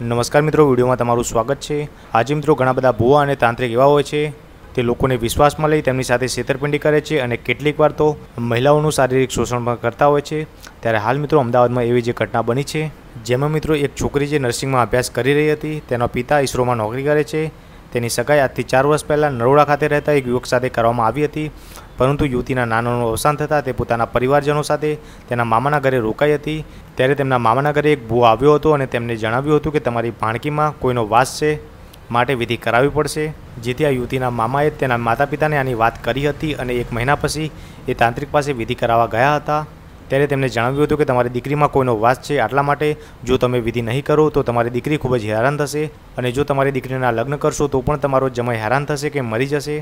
નમસ્કાર મિત્રો વિડીયોમાં તમારું સ્વાગત છે આજે મિત્રો ઘણા બધા ભુવા અને તાંત્રિક એવા હોય છે તે લોકોને વિશ્વાસમાં લઈ તેમની સાથે છેતરપિંડી કરે છે અને કેટલીક વાર તો મહિલાઓનું શારીરિક શોષણ પણ કરતા હોય છે ત્યારે હાલ મિત્રો અમદાવાદમાં એવી જે ઘટના બની છે જેમાં મિત્રો એક છોકરી જે નર્સિંગમાં અભ્યાસ કરી રહી હતી તેના પિતા ઇસરોમાં નોકરી કરે છે તેની સગાઈ આજથી ચાર વર્ષ પહેલાં નરોડા ખાતે રહેતા એક યુવક સાથે કરવામાં આવી હતી પરંતુ યુવતીના નાનાનું અવસાન થતાં તે પોતાના પરિવારજનો સાથે તેના મામાના ઘરે રોકાઈ હતી ત્યારે તેમના મામાના ઘરે એક ભૂ આવ્યો હતો અને તેમને જણાવ્યું હતું કે તમારી ભાણકીમાં કોઈનો વાસ છે માટે વિધિ કરાવવી પડશે જેથી આ યુવતીના મામાએ તેના માતા પિતાને આની વાત કરી હતી અને એક મહિના પછી એ તાંત્રિક પાસે વિધિ કરાવવા ગયા હતા ત્યારે તેમણે જણાવ્યું હતું કે તમારી દીકરીમાં કોઈનો વાસ છે આટલા માટે જો તમે વિધિ નહીં કરો તો તમારી દીકરી ખૂબ જ હેરાન થશે અને જો તમારી દીકરીના લગ્ન કરશો તો પણ તમારો જમાઈ હેરાન થશે કે મરી જશે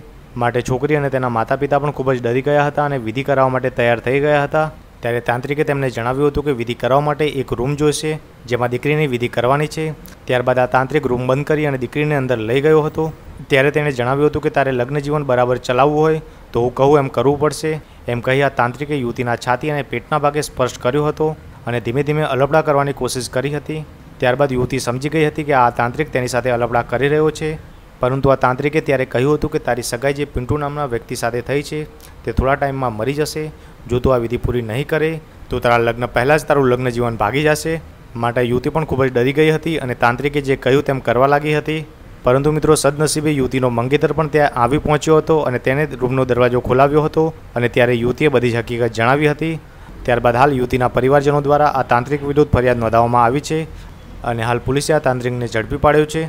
માટે છોકરી અને તેના માતા પિતા પણ ખૂબ જ ડરી ગયા હતા અને વિધિ કરાવવા માટે તૈયાર થઈ ગયા હતા ત્યારે તાંત્રિકે તેમને જણાવ્યું હતું કે વિધિ કરવા માટે એક રૂમ જોઈશે જેમાં દીકરીની વિધિ કરવાની છે ત્યારબાદ આ તાંત્રિક રૂમ બંધ કરી અને દીકરીને અંદર લઈ ગયો હતો ત્યારે તેણે જણાવ્યું હતું કે તારે લગ્ન જીવન બરાબર ચલાવવું હોય તો હું કહું એમ કરવું પડશે એમ કહી આ તાંત્રિકે યુવતીના છાતી અને પેટના ભાગે સ્પર્શ કર્યો હતો અને ધીમે ધીમે અલબડા કરવાની કોશિશ કરી હતી ત્યારબાદ યુવતી સમજી ગઈ હતી કે આ તાંત્રિક તેની સાથે અલબડા કરી રહ્યો છે પરંતુ આ તાંત્રિકે ત્યારે કહ્યું હતું કે તારી સગાઈ જે પિન્ટુ નામના વ્યક્તિ સાથે થઈ છે તે થોડા ટાઈમમાં મરી જશે જો તું આ વિધિ પૂરી નહીં કરે તો તારા લગ્ન પહેલાં જ તારું લગ્ન જીવન ભાગી જશે માટે યુવતી પણ ખૂબ જ ડરી ગઈ હતી અને તાંત્રિકે જે કહ્યું તેમ કરવા લાગી હતી પરંતુ મિત્રો સદનસીબે યુવતીનો મંગેતર પણ ત્યાં આવી પહોંચ્યો હતો અને તેણે રૂમનો દરવાજો ખોલાવ્યો હતો અને ત્યારે યુવતીએ બધી જ હકીકત જણાવી હતી ત્યારબાદ હાલ યુવતીના પરિવારજનો દ્વારા આ તાંત્રિક વિરુદ્ધ ફરિયાદ નોંધાવવામાં આવી છે અને હાલ પોલીસે આ તાંત્રિકને ઝડપી પાડ્યો છે